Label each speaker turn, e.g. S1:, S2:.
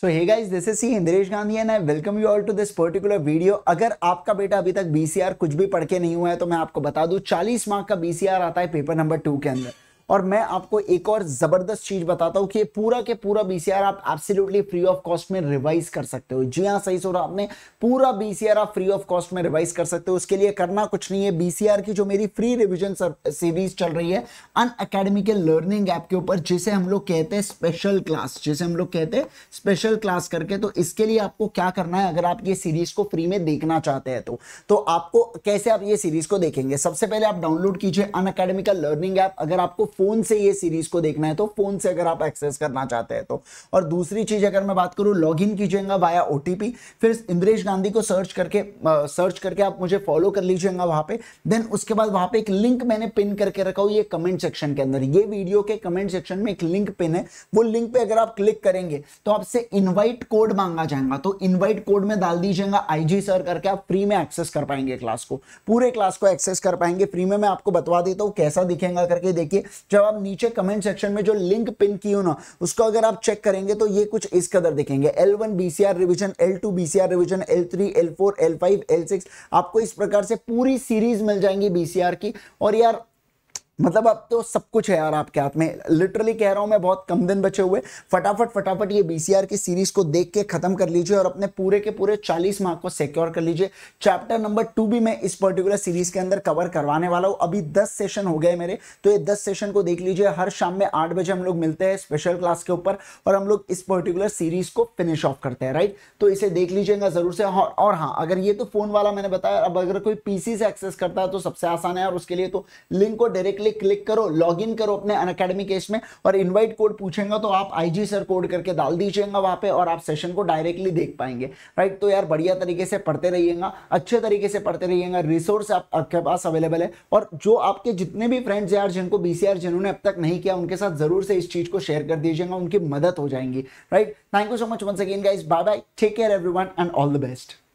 S1: so hey guys this is C Indresh Gandhi and I welcome you all to this particular video अगर आपका बेटा अभी तक बीसीआर कुछ भी पढ़ के नहीं हुआ है तो मैं आपको बता दूं 40 मार्क का बीसीआर आता है पेपर नंबर टू के अंदर और मैं आपको एक और जबरदस्त चीज बताता हूँ कि पूरा के पूरा बीसीआर आप एब्सोल्युटली फ्री ऑफ कॉस्ट में रिवाइज कर सकते हो जी हाँ सही सो रहा आपने पूरा बीसीआर आप फ्री ऑफ कॉस्ट में रिवाइज कर सकते हो उसके लिए करना कुछ नहीं है बीसीआर की जो मेरी फ्री रिविजन सीरीज चल रही है अन अकेडमी के लर्निंग ऐप के ऊपर जिसे हम लोग कहते हैं स्पेशल क्लास जिसे हम लोग कहते हैं स्पेशल क्लास करके तो इसके लिए आपको क्या करना है अगर आप ये सीरीज को फ्री में देखना चाहते हैं तो, तो आपको कैसे आप ये सीरीज को देखेंगे सबसे पहले आप डाउनलोड कीजिए अन अकेडमी का लर्निंग ऐप अगर आपको फोन से ये सीरीज को देखना है तो फोन से अगर आप एक्सेस करना चाहते हैं तो और दूसरी चीज अगर मैं बात करूं लॉग इन कीजिएगा वाया ओ फिर इंद्रेश गांधी को सर्च करके सर्च करके आप मुझे फॉलो कर लीजिएगा वहां पे देन उसके बाद वहां पे एक लिंक मैंने पिन करके रखा हुआ ये कमेंट सेक्शन के अंदर ये वीडियो के कमेंट सेक्शन में एक लिंक पिन है वो लिंक पे अगर आप क्लिक करेंगे तो आपसे इन्वाइट कोड मांगा जाएगा तो इन्वाइट कोड में डाल दीजिएगा आईजी सर करके आप फ्री में एक्सेस कर पाएंगे क्लास को पूरे क्लास को एक्सेस कर पाएंगे फ्री में मैं आपको बतवा देता हूँ कैसा दिखेगा करके देखिए जब आप नीचे कमेंट सेक्शन में जो लिंक पिन की हो ना उसको अगर आप चेक करेंगे तो ये कुछ इस कदर देखेंगे L one BCR revision L two BCR revision L three L four L five L six आपको इस प्रकार से पूरी सीरीज मिल जाएंगी बीसीआर की और यार मतलब अब तो सब कुछ है यार आपके हाथ में लिटरली कह रहा हूं मैं बहुत कम दिन बचे हुए फटाफट फटाफट ये बीसीआर की सीरीज को देख के खत्म कर लीजिए और अपने पूरे के पूरे 40 मार्क को सिक्योर कर लीजिए चैप्टर नंबर टू भी मैं इस पर्टिकुलर सीरीज के अंदर कवर करवाने वाला हूं अभी 10 सेशन हो गए मेरे तो ये दस सेशन को देख लीजिए हर शाम में आठ बजे हम लोग मिलते हैं स्पेशल क्लास के ऊपर और हम लोग इस पर्टिकुलर सीरीज को फिनिश ऑफ करते हैं राइट तो इसे देख लीजिएगा जरूर से और हाँ अगर ये तो फोन वाला मैंने बताया अब अगर कोई पीसी से एक्सेस करता है तो सबसे आसान है और उसके लिए तो लिंक को डायरेक्टली लिए क्लिक करो लॉग इन करो अपने अन अकेडमी केस में और इनवाइट कोड पूछेगा तो आप आई सर कोड करके डाल दीजिएगा वहां पे और आप सेशन को डायरेक्टली देख पाएंगे राइट तो यार बढ़िया तरीके से पढ़ते रहिएगा अच्छे तरीके से पढ़ते रहिएगा रिसोर्स आप, आपके पास अवेलेबल है और जो आपके जितने भी फ्रेंड्स यार जिनको बीसीआर जिन्होंने अब तक नहीं किया उनके साथ जरूर से इस चीज़ को शेयर कर दीजिएगा उनकी मदद हो जाएंगी right thank you so much one second guys bye bye take care every and all the best